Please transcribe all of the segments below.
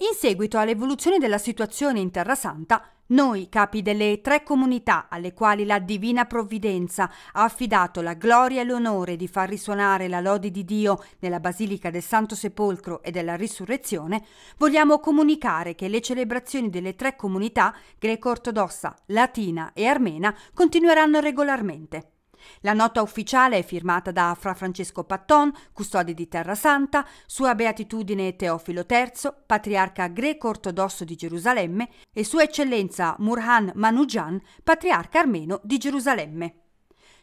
In seguito all'evoluzione della situazione in Terra Santa, noi, capi delle tre comunità alle quali la Divina Provvidenza ha affidato la gloria e l'onore di far risuonare la lode di Dio nella Basilica del Santo Sepolcro e della Risurrezione, vogliamo comunicare che le celebrazioni delle tre comunità, greco-ortodossa, latina e armena, continueranno regolarmente. La nota ufficiale è firmata da Fra Francesco Patton, custode di Terra Santa, Sua Beatitudine Teofilo III, patriarca greco-ortodosso di Gerusalemme, e Sua Eccellenza Murhan Manujan, patriarca armeno di Gerusalemme.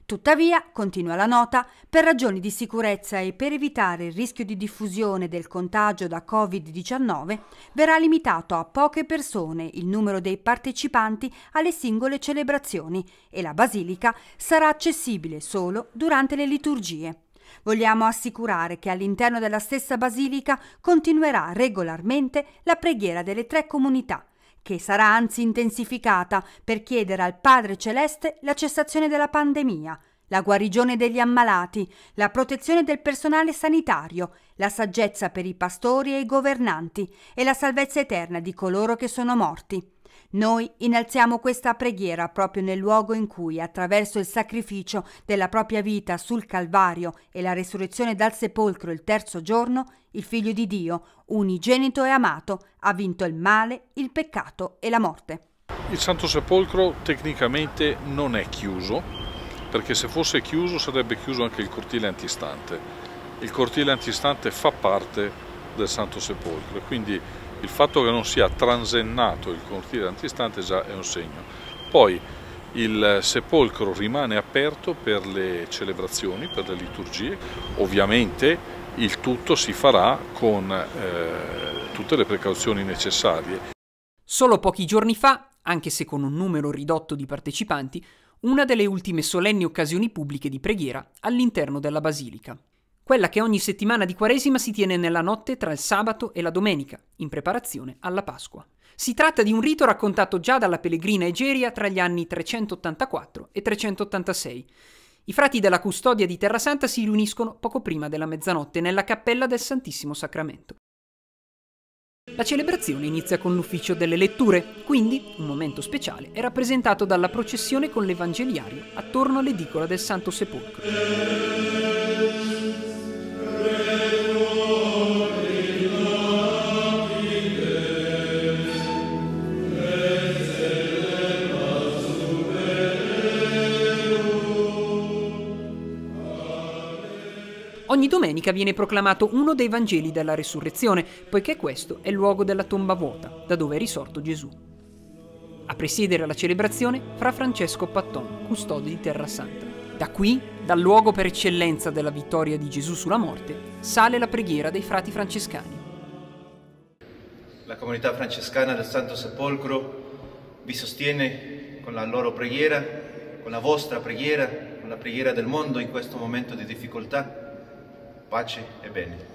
Tuttavia, continua la nota, per ragioni di sicurezza e per evitare il rischio di diffusione del contagio da Covid-19, verrà limitato a poche persone il numero dei partecipanti alle singole celebrazioni e la basilica sarà accessibile solo durante le liturgie. Vogliamo assicurare che all'interno della stessa basilica continuerà regolarmente la preghiera delle tre comunità, che sarà anzi intensificata per chiedere al Padre Celeste la cessazione della pandemia, la guarigione degli ammalati, la protezione del personale sanitario, la saggezza per i pastori e i governanti e la salvezza eterna di coloro che sono morti. Noi innalziamo questa preghiera proprio nel luogo in cui, attraverso il sacrificio della propria vita sul Calvario e la resurrezione dal sepolcro il terzo giorno, il Figlio di Dio, unigenito e amato, ha vinto il male, il peccato e la morte. Il Santo Sepolcro tecnicamente non è chiuso, perché se fosse chiuso sarebbe chiuso anche il cortile antistante. Il cortile antistante fa parte del Santo Sepolcro, quindi il fatto che non sia transennato il cortile antistante già è un segno. Poi il sepolcro rimane aperto per le celebrazioni, per le liturgie, ovviamente il tutto si farà con eh, tutte le precauzioni necessarie. Solo pochi giorni fa, anche se con un numero ridotto di partecipanti, una delle ultime solenni occasioni pubbliche di preghiera all'interno della basilica quella che ogni settimana di Quaresima si tiene nella notte tra il sabato e la domenica, in preparazione alla Pasqua. Si tratta di un rito raccontato già dalla pellegrina Egeria tra gli anni 384 e 386. I frati della custodia di Terra Santa si riuniscono poco prima della mezzanotte nella cappella del Santissimo Sacramento. La celebrazione inizia con l'ufficio delle letture, quindi un momento speciale è rappresentato dalla processione con l'Evangeliario attorno all'edicola del Santo Sepolcro. Ogni domenica viene proclamato uno dei Vangeli della Resurrezione, poiché questo è il luogo della tomba vuota, da dove è risorto Gesù. A presiedere la celebrazione fra Francesco Patton, custode di Terra Santa. Da qui, dal luogo per eccellenza della vittoria di Gesù sulla morte, sale la preghiera dei frati francescani. La comunità francescana del Santo Sepolcro vi sostiene con la loro preghiera, con la vostra preghiera, con la preghiera del mondo in questo momento di difficoltà Pace e bene.